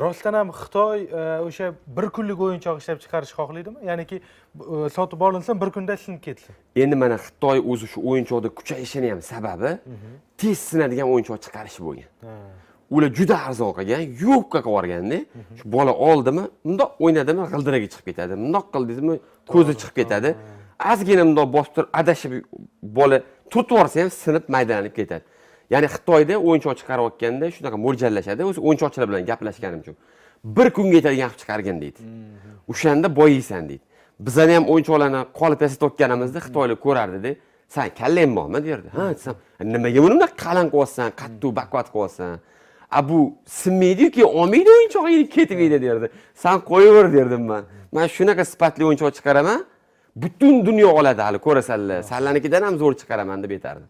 rostdan ham xitoy e, o'sha bir kunlik o'yinchoq ishlab chiqarish xohlaydimi ya'niki e, sotib olinsa bir kunda sinib ketsin endi mana xitoy o'zi shu o'yinchoqda kuchayishini ham sababi tez sinadigan o'yinchoq chiqarish bo'lgan ular juda arzon qilgan yubka qilib yuborganda shu bola oldimi mundoq o'ynadimi g'ildiragi chiqib ketadi mundoq qil ko'zi chiqib ketadi ozgina mundoq bosib turib adashib bola turtib yuborsa ham sinib maydalanib ketadi ya'ni xitoyda o'yinchoq chiqarayotganda shunaqa mo'ljallashadi o'zi o'yinchoqchilar bilan gaplashganim uchun bir kunga yetadigan qilib chiqargin deydi mhm. o'shanda boyiysan deydi bizani ham o'yinchoqlarni qolipasi to'kkanimizda xitoylar ko'rardida san kallang bormi derdi ha desam nimaga buni bunaqa qalin qilyapsan qattiq baquvvat qilyapsan a bu sinmaydiyu keyin olmaydi o'yinchog'ingni ketmaydi derdi san qo'yaver derdim man man shunaqa sifatli o'yinchoq chiqaraman butun dunyo oladi hali ko'rasanlar sanlarnikidan ham zo'r chiqaraman deb aytardi